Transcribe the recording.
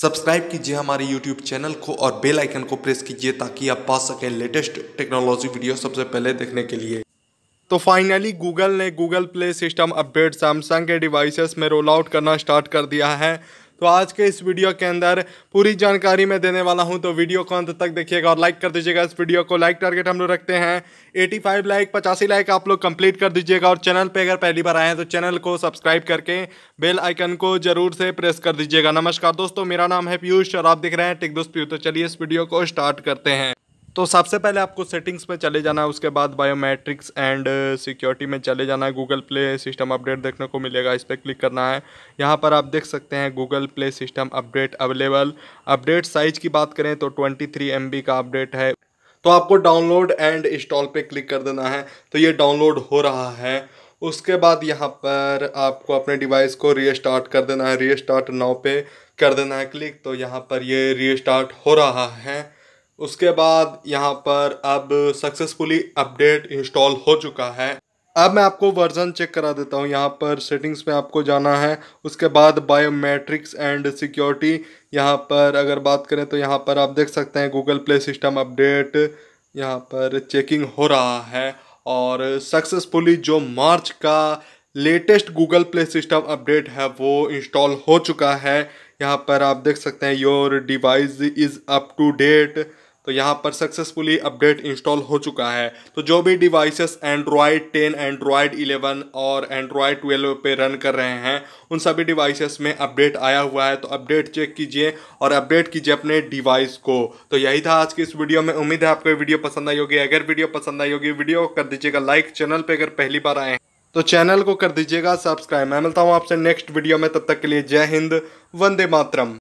subscribe कीजिए हमारे YouTube channel को और बेल आइकन को प्रेस कीजिए ताकि आप पा सकें लेटेस्ट टेक्नोलॉजी वीडियो सबसे पहले देखने के लिए तो फाइनली गूगल ने Google Play system update Samsung के डिवाइसेस में रोल आउट करना स्टार्ट कर दिया है तो आज के इस वीडियो के अंदर पूरी जानकारी मैं देने वाला हूँ तो वीडियो को अंत तक देखिएगा और लाइक कर दीजिएगा इस वीडियो को लाइक टारगेट हम लोग रखते हैं एटी फाइव लाइक पचासी लाइक आप लोग कंप्लीट कर दीजिएगा और चैनल पर अगर पहली बार आए हैं तो चैनल को सब्सक्राइब करके बेल आइकन को जरूर से प्रेस कर दीजिएगा नमस्कार दोस्तों मेरा नाम है पीयूष और आप देख रहे हैं टिक दोस्त पीयू तो चलिए इस वीडियो को स्टार्ट करते हैं तो सबसे पहले आपको सेटिंग्स uh, में चले जाना है उसके बाद बायोमेट्रिक्स एंड सिक्योरिटी में चले जाना है गूगल प्ले सिस्टम अपडेट देखने को मिलेगा इस पर क्लिक करना है यहाँ पर आप देख सकते हैं Google Play system update available update size की बात करें तो ट्वेंटी थ्री का अपडेट है तो आपको डाउनलोड एंड इंस्टॉल पर क्लिक कर देना है तो ये डाउनलोड हो रहा है उसके बाद यहाँ पर आपको अपने डिवाइस को रीस्टार्ट कर देना है रीस्टार्ट नाव पे कर देना है क्लिक तो यहाँ पर ये रीस्टार्ट हो रहा है उसके बाद यहाँ पर अब सक्सेसफुली अपडेट इंस्टॉल हो चुका है अब मैं आपको वर्जन चेक करा देता हूँ यहाँ पर सेटिंग्स में आपको जाना है उसके बाद बायोमेट्रिक्स एंड सिक्योरिटी यहाँ पर अगर बात करें तो यहाँ पर आप देख सकते हैं गूगल प्ले सिस्टम अपडेट यहाँ पर चेकिंग हो रहा है और सक्सेसफुली जो मार्च का latest Google Play system update है वो इंस्टॉल हो चुका है यहाँ पर आप देख सकते हैं your device is up to date तो यहाँ पर सक्सेसफुली अपडेट इंस्टॉल हो चुका है तो जो भी डिवाइसेस एंड्रॉयड 10, एंड्रॉयड 11 और एंड्रॉयड 12 पे रन कर रहे हैं उन सभी डिवाइसेस में अपडेट आया हुआ है तो अपडेट चेक कीजिए और अपडेट कीजिए अपने डिवाइस को तो यही था आज की इस वीडियो में उम्मीद है आपको वीडियो पसंद आई होगी अगर वीडियो पसंद आई होगी वीडियो कर दीजिएगा लाइक चैनल पर अगर पहली बार आए तो चैनल को कर दीजिएगा सब्सक्राइब मैं मिलता हूँ आपसे नेक्स्ट वीडियो में तब तक के लिए जय हिंद वंदे मातरम